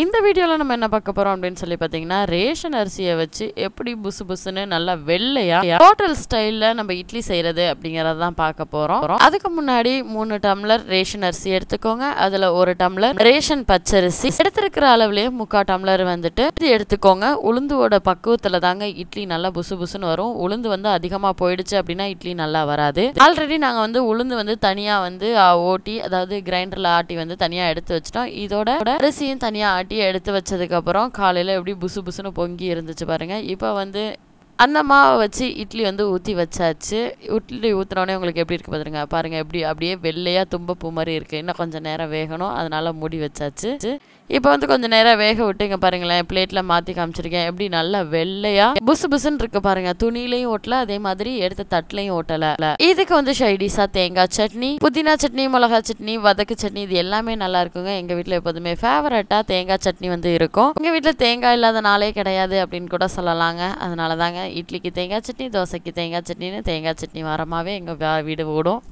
இந்த வீடியோவில் நம்ம என்ன பார்க்க போகிறோம் அப்படின்னு சொல்லி பார்த்தீங்கன்னா ரேஷன் அரிசியை வச்சு எப்படி புசு புசுன்னு நல்லா வெள்ளையாக ஹோட்டல் ஸ்டைலில் நம்ம இட்லி செய்கிறது அப்படிங்கிறத தான் பார்க்க போகிறோம் அதுக்கு முன்னாடி மூணு டம்ளர் ரேஷன் அரிசி எடுத்துக்கோங்க அதில் ஒரு டம்ளர் ரேஷன் பச்சரிசி எடுத்திருக்கிற அளவுலேயே முக்கால் டம்ளர் வந்துட்டு இது எடுத்துக்கோங்க உளுந்துவோட பக்குவத்தில் தாங்க இட்லி நல்லா புசு புசுன்னு வரும் உளுந்து வந்து அதிகமாக போயிடுச்சு அப்படின்னா இட்லி நல்லா வராது ஆல்ரெடி நாங்கள் வந்து உளுந்து வந்து தனியாக வந்து ஓட்டி அதாவது கிரைண்டரில் ஆட்டி வந்து தனியாக எடுத்து வச்சிட்டோம் இதோட அரிசியும் தனியாக ஆட்டி எடுத்து வச்சதுக்கப்புறம் காலையில் எப்படி புசு புசுன்னு பொங்கி இருந்துச்சு பாருங்கள் இப்போ வந்து அந்த மாவை வச்சு இட்லி வந்து ஊற்றி வச்சாச்சு இட்லி ஊற்றுனோடனே உங்களுக்கு எப்படி இருக்குது பாருங்க பாருங்கள் எப்படி அப்படியே வெள்ளையாக தும்பப்பூ மாதிரி இருக்குது இன்னும் கொஞ்சம் நேரம் வேகணும் அதனால் மூடி வச்சாச்சு இப்போ வந்து கொஞ்சம் நேரம் வேக விட்டு இங்கே பாருங்களேன் பிளேட்டில் மாற்றி காமிச்சிருக்கேன் எப்படி நல்லா வெள்ளையா புசு புசுன்னு இருக்கு பாருங்க துணிலையும் ஓட்டல அதே மாதிரி எடுத்த தட்டுலையும் ஓட்டல இதுக்கு வந்து ஷைடிஸா தேங்காய் சட்னி புதினா சட்னி மிளகா சட்னி வதக்கு சட்னி இது எல்லாமே நல்லா இருக்குங்க எங்க வீட்டில் எப்போதுமே ஃபேவரட்டாக தேங்காய் சட்னி வந்து இருக்கும் எங்கள் வீட்டில் தேங்காய் இல்லாத நாளே கிடையாது அப்படின்னு கூட சொல்லலாங்க அதனால தாங்க இட்லிக்கு தேங்காய் சட்னி தோசைக்கு தேங்காய் சட்னின்னு தேங்காய் சட்னி வாரமாவே எங்க வீடு ஓடும்